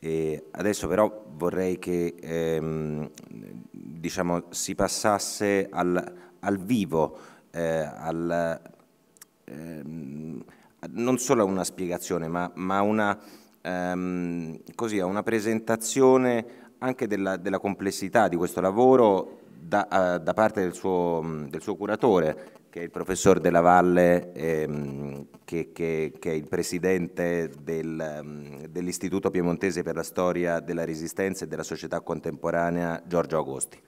E adesso però vorrei che ehm, diciamo, si passasse al, al vivo, eh, al, ehm, non solo a una spiegazione, ma, ma una, ehm, così, a una presentazione anche della, della complessità di questo lavoro da, eh, da parte del suo, del suo curatore che è il professor Della Valle, ehm, che, che, che, è il presidente del, ehm, dell'Istituto Piemontese per la Storia della Resistenza e della Società Contemporanea, Giorgio Agosti.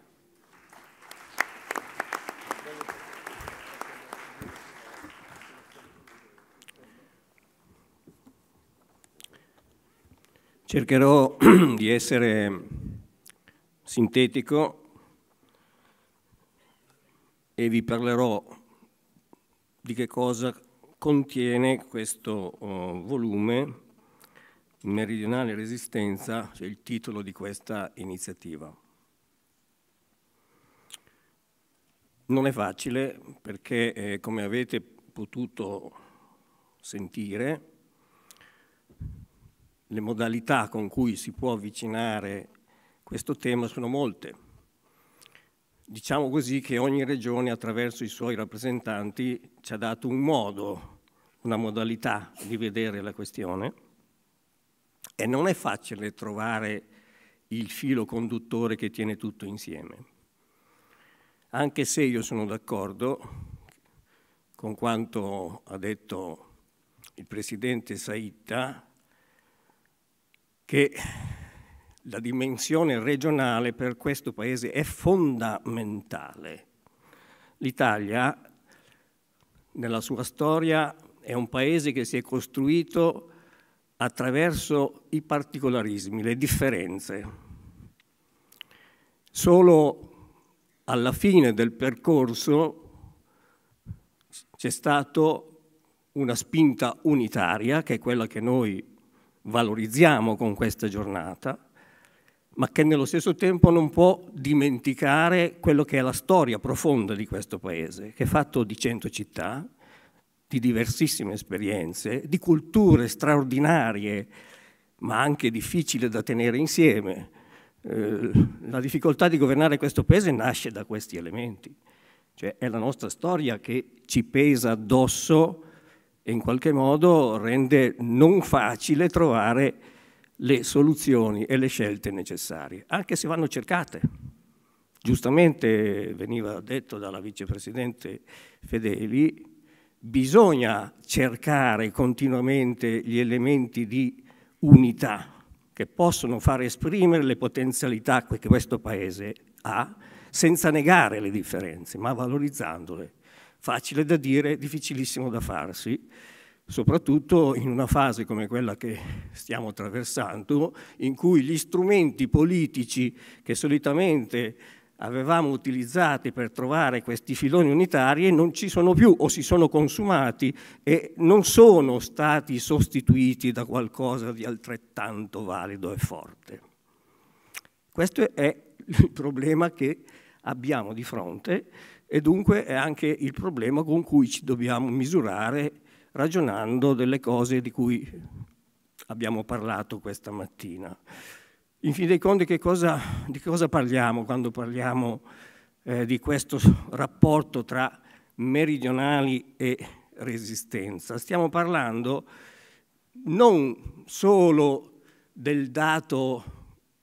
Cercherò di essere sintetico e vi parlerò di che cosa contiene questo eh, volume Meridionale Resistenza, cioè il titolo di questa iniziativa. Non è facile perché, eh, come avete potuto sentire, le modalità con cui si può avvicinare questo tema sono molte diciamo così che ogni regione attraverso i suoi rappresentanti ci ha dato un modo, una modalità di vedere la questione e non è facile trovare il filo conduttore che tiene tutto insieme. Anche se io sono d'accordo con quanto ha detto il presidente Saitta che la dimensione regionale per questo Paese è fondamentale. L'Italia, nella sua storia, è un Paese che si è costruito attraverso i particolarismi, le differenze. Solo alla fine del percorso c'è stata una spinta unitaria, che è quella che noi valorizziamo con questa giornata, ma che nello stesso tempo non può dimenticare quello che è la storia profonda di questo paese, che è fatto di cento città, di diversissime esperienze, di culture straordinarie, ma anche difficili da tenere insieme. Eh, la difficoltà di governare questo paese nasce da questi elementi, cioè è la nostra storia che ci pesa addosso e in qualche modo rende non facile trovare le soluzioni e le scelte necessarie, anche se vanno cercate. Giustamente veniva detto dalla vicepresidente Fedeli, bisogna cercare continuamente gli elementi di unità che possono far esprimere le potenzialità che questo Paese ha, senza negare le differenze, ma valorizzandole. Facile da dire, difficilissimo da farsi, soprattutto in una fase come quella che stiamo attraversando, in cui gli strumenti politici che solitamente avevamo utilizzati per trovare questi filoni unitari non ci sono più o si sono consumati e non sono stati sostituiti da qualcosa di altrettanto valido e forte. Questo è il problema che abbiamo di fronte e dunque è anche il problema con cui ci dobbiamo misurare ragionando delle cose di cui abbiamo parlato questa mattina. In fin dei conti che cosa, di cosa parliamo quando parliamo eh, di questo rapporto tra meridionali e resistenza? Stiamo parlando non solo del dato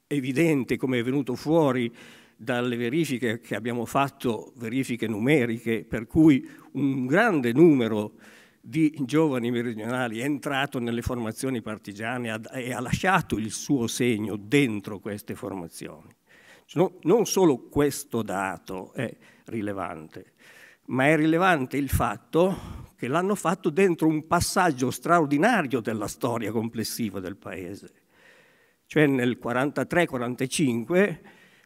evidente come è venuto fuori dalle verifiche che abbiamo fatto, verifiche numeriche, per cui un grande numero di di giovani meridionali, è entrato nelle formazioni partigiane e ha lasciato il suo segno dentro queste formazioni. Non solo questo dato è rilevante, ma è rilevante il fatto che l'hanno fatto dentro un passaggio straordinario della storia complessiva del paese. Cioè nel 43-45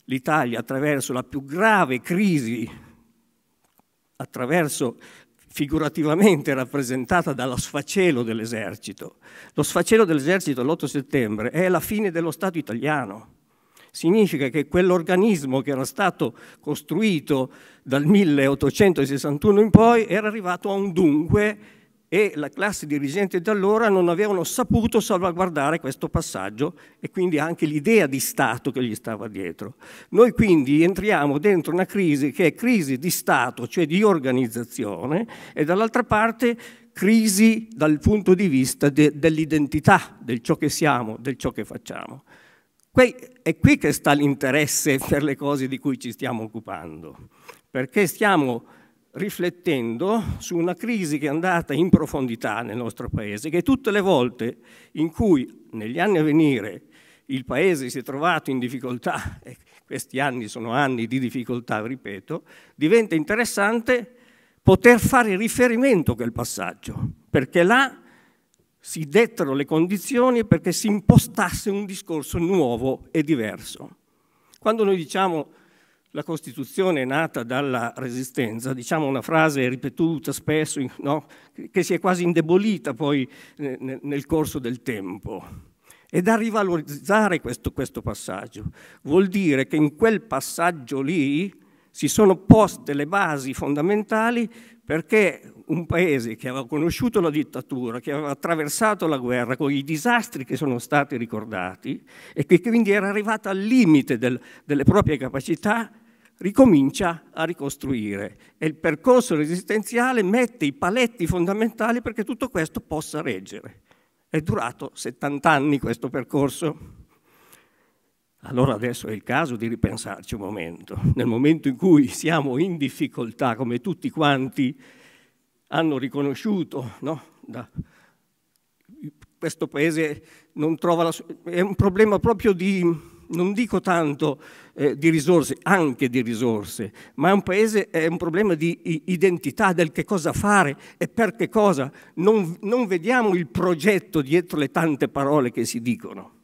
l'Italia attraverso la più grave crisi attraverso figurativamente rappresentata dallo sfacelo dell'esercito. Lo sfacelo dell'esercito l'8 settembre è la fine dello Stato italiano. Significa che quell'organismo che era stato costruito dal 1861 in poi era arrivato a un dunque e la classe dirigente di allora non avevano saputo salvaguardare questo passaggio e quindi anche l'idea di Stato che gli stava dietro. Noi quindi entriamo dentro una crisi che è crisi di Stato, cioè di organizzazione, e dall'altra parte crisi dal punto di vista de dell'identità, del ciò che siamo, del ciò che facciamo. Que è qui che sta l'interesse per le cose di cui ci stiamo occupando, perché stiamo riflettendo su una crisi che è andata in profondità nel nostro Paese, che tutte le volte in cui negli anni a venire il Paese si è trovato in difficoltà, e questi anni sono anni di difficoltà, ripeto, diventa interessante poter fare riferimento a quel passaggio, perché là si dettero le condizioni perché si impostasse un discorso nuovo e diverso. Quando noi diciamo la Costituzione è nata dalla resistenza, diciamo una frase ripetuta spesso, no? che si è quasi indebolita poi eh, nel corso del tempo. E da rivalorizzare questo, questo passaggio vuol dire che in quel passaggio lì si sono poste le basi fondamentali perché un paese che aveva conosciuto la dittatura, che aveva attraversato la guerra con i disastri che sono stati ricordati e che quindi era arrivato al limite del, delle proprie capacità, ricomincia a ricostruire e il percorso resistenziale mette i paletti fondamentali perché tutto questo possa reggere. È durato 70 anni questo percorso. Allora adesso è il caso di ripensarci un momento. Nel momento in cui siamo in difficoltà, come tutti quanti hanno riconosciuto, no? da, questo paese non trova la, è un problema proprio di non dico tanto eh, di risorse, anche di risorse, ma è un, paese, è un problema di identità, del che cosa fare e per che cosa. Non, non vediamo il progetto dietro le tante parole che si dicono.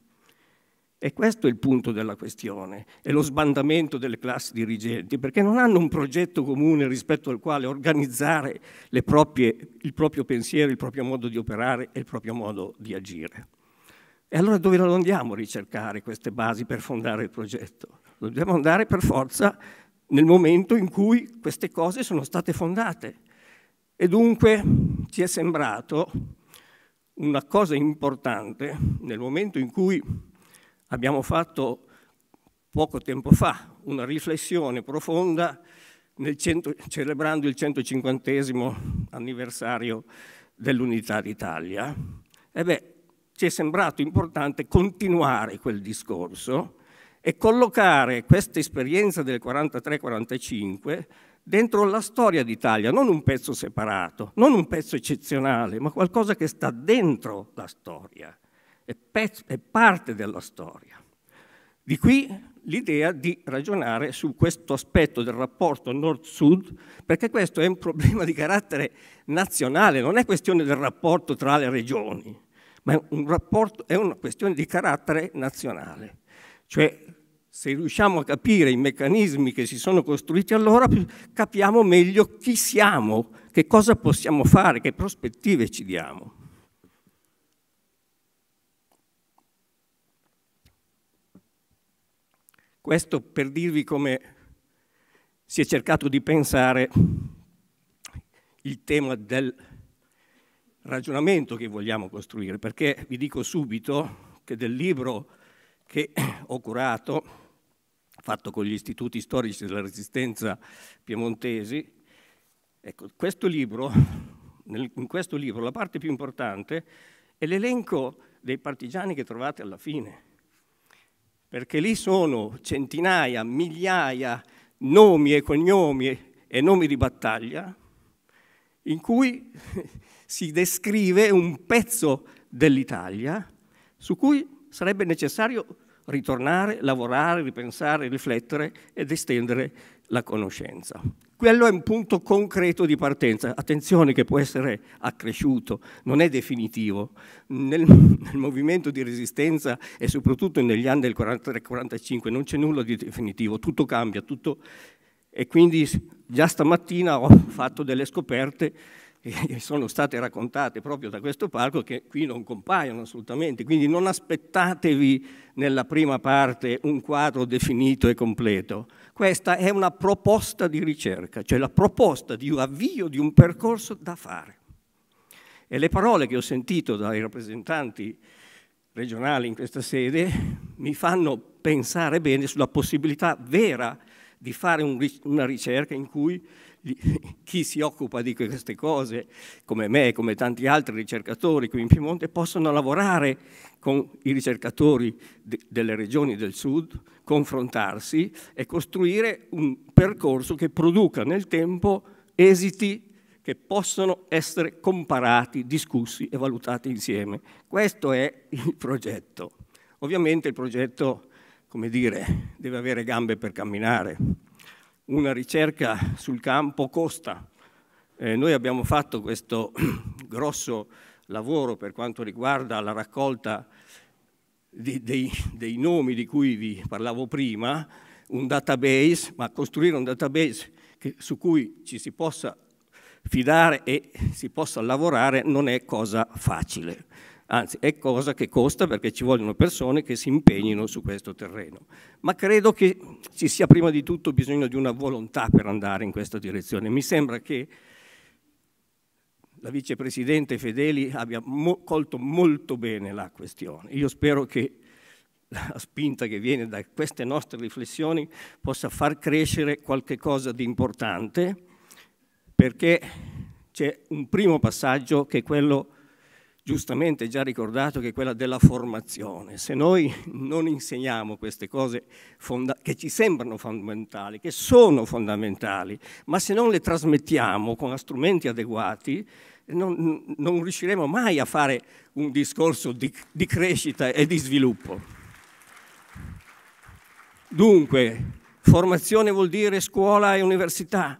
E questo è il punto della questione, è lo sbandamento delle classi dirigenti, perché non hanno un progetto comune rispetto al quale organizzare proprie, il proprio pensiero, il proprio modo di operare e il proprio modo di agire. E allora dove lo andiamo a ricercare queste basi per fondare il progetto? Dobbiamo andare per forza nel momento in cui queste cose sono state fondate. E dunque ci è sembrato una cosa importante nel momento in cui abbiamo fatto poco tempo fa una riflessione profonda cento, celebrando il 150 anniversario dell'unità d'Italia. E beh, ci è sembrato importante continuare quel discorso e collocare questa esperienza del 43-45 dentro la storia d'Italia, non un pezzo separato, non un pezzo eccezionale, ma qualcosa che sta dentro la storia, è, pezzo, è parte della storia. Di qui l'idea di ragionare su questo aspetto del rapporto nord-sud, perché questo è un problema di carattere nazionale, non è questione del rapporto tra le regioni ma è, un rapporto, è una questione di carattere nazionale. Cioè, se riusciamo a capire i meccanismi che si sono costruiti allora, capiamo meglio chi siamo, che cosa possiamo fare, che prospettive ci diamo. Questo per dirvi come si è cercato di pensare il tema del ragionamento che vogliamo costruire, perché vi dico subito che del libro che ho curato, fatto con gli istituti storici della resistenza piemontesi, ecco, questo libro, nel, in questo libro la parte più importante è l'elenco dei partigiani che trovate alla fine, perché lì sono centinaia, migliaia nomi e cognomi e nomi di battaglia in cui si descrive un pezzo dell'Italia su cui sarebbe necessario ritornare, lavorare, ripensare, riflettere ed estendere la conoscenza. Quello è un punto concreto di partenza, attenzione che può essere accresciuto, non è definitivo. Nel, nel movimento di resistenza e soprattutto negli anni del 43-45 non c'è nulla di definitivo, tutto cambia, tutto e quindi già stamattina ho fatto delle scoperte che sono state raccontate proprio da questo palco che qui non compaiono assolutamente, quindi non aspettatevi nella prima parte un quadro definito e completo. Questa è una proposta di ricerca, cioè la proposta di un avvio di un percorso da fare. E le parole che ho sentito dai rappresentanti regionali in questa sede mi fanno pensare bene sulla possibilità vera di fare un, una ricerca in cui chi si occupa di queste cose, come me e come tanti altri ricercatori qui in Piemonte, possono lavorare con i ricercatori de delle regioni del sud, confrontarsi e costruire un percorso che produca nel tempo esiti che possono essere comparati, discussi e valutati insieme. Questo è il progetto. Ovviamente il progetto come dire, deve avere gambe per camminare. Una ricerca sul campo costa. Eh, noi abbiamo fatto questo grosso lavoro per quanto riguarda la raccolta di, dei, dei nomi di cui vi parlavo prima, un database, ma costruire un database che, su cui ci si possa fidare e si possa lavorare non è cosa facile anzi è cosa che costa perché ci vogliono persone che si impegnino su questo terreno. Ma credo che ci sia prima di tutto bisogno di una volontà per andare in questa direzione. Mi sembra che la vicepresidente Fedeli abbia mo colto molto bene la questione. Io spero che la spinta che viene da queste nostre riflessioni possa far crescere qualche cosa di importante perché c'è un primo passaggio che è quello giustamente già ricordato che è quella della formazione. Se noi non insegniamo queste cose che ci sembrano fondamentali, che sono fondamentali, ma se non le trasmettiamo con strumenti adeguati, non, non riusciremo mai a fare un discorso di, di crescita e di sviluppo. Dunque, formazione vuol dire scuola e università.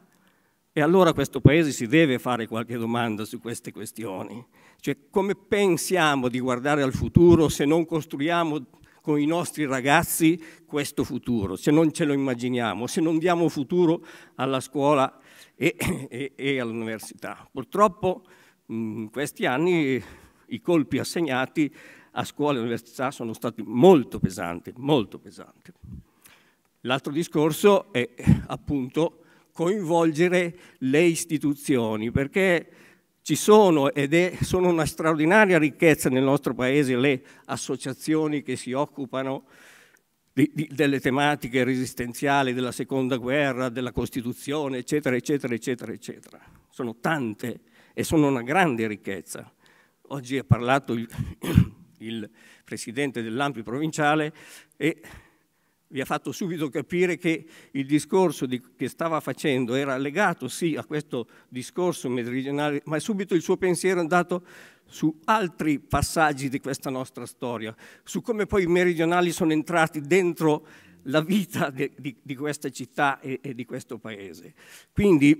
E allora questo Paese si deve fare qualche domanda su queste questioni. Cioè, come pensiamo di guardare al futuro se non costruiamo con i nostri ragazzi questo futuro, se non ce lo immaginiamo, se non diamo futuro alla scuola e, e, e all'università. Purtroppo in mm, questi anni i colpi assegnati a scuola e università sono stati molto pesanti, molto pesanti. L'altro discorso è appunto coinvolgere le istituzioni, perché ci sono ed è, sono una straordinaria ricchezza nel nostro paese le associazioni che si occupano di, di, delle tematiche resistenziali della seconda guerra, della Costituzione, eccetera, eccetera, eccetera, eccetera. Sono tante e sono una grande ricchezza. Oggi ha parlato il, il presidente dell'Ampi provinciale e vi ha fatto subito capire che il discorso di, che stava facendo era legato sì a questo discorso meridionale, ma subito il suo pensiero è andato su altri passaggi di questa nostra storia, su come poi i meridionali sono entrati dentro la vita de, di, di, questa città e, e di questo paese. Quindi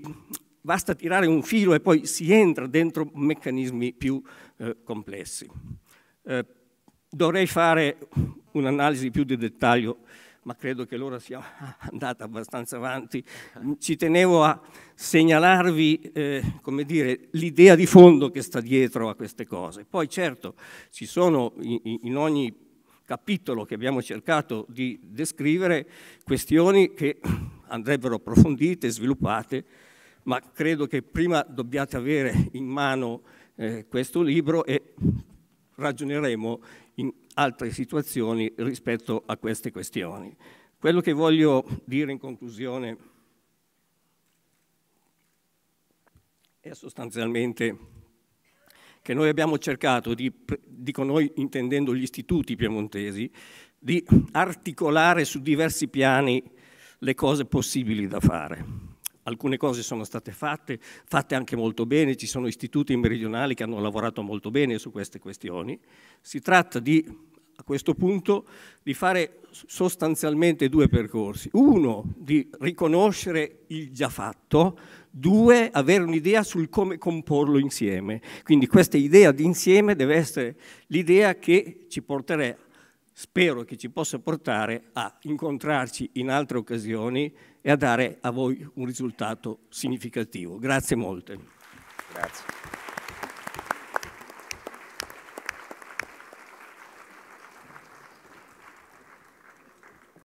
basta tirare un filo e poi si entra dentro meccanismi più eh, complessi. Eh, dovrei fare un'analisi più di dettaglio ma credo che l'ora sia andata abbastanza avanti. Ci tenevo a segnalarvi eh, dire, l'idea di fondo che sta dietro a queste cose. Poi certo ci sono in, in ogni capitolo che abbiamo cercato di descrivere questioni che andrebbero approfondite, sviluppate, ma credo che prima dobbiate avere in mano eh, questo libro e ragioneremo altre situazioni rispetto a queste questioni. Quello che voglio dire in conclusione è sostanzialmente che noi abbiamo cercato, di, dico noi intendendo gli istituti piemontesi, di articolare su diversi piani le cose possibili da fare. Alcune cose sono state fatte, fatte anche molto bene, ci sono istituti meridionali che hanno lavorato molto bene su queste questioni. Si tratta di a questo punto di fare sostanzialmente due percorsi. Uno, di riconoscere il già fatto, due, avere un'idea sul come comporlo insieme. Quindi questa idea di insieme deve essere l'idea che ci porterà, spero che ci possa portare a incontrarci in altre occasioni e a dare a voi un risultato significativo. Grazie molte. Grazie.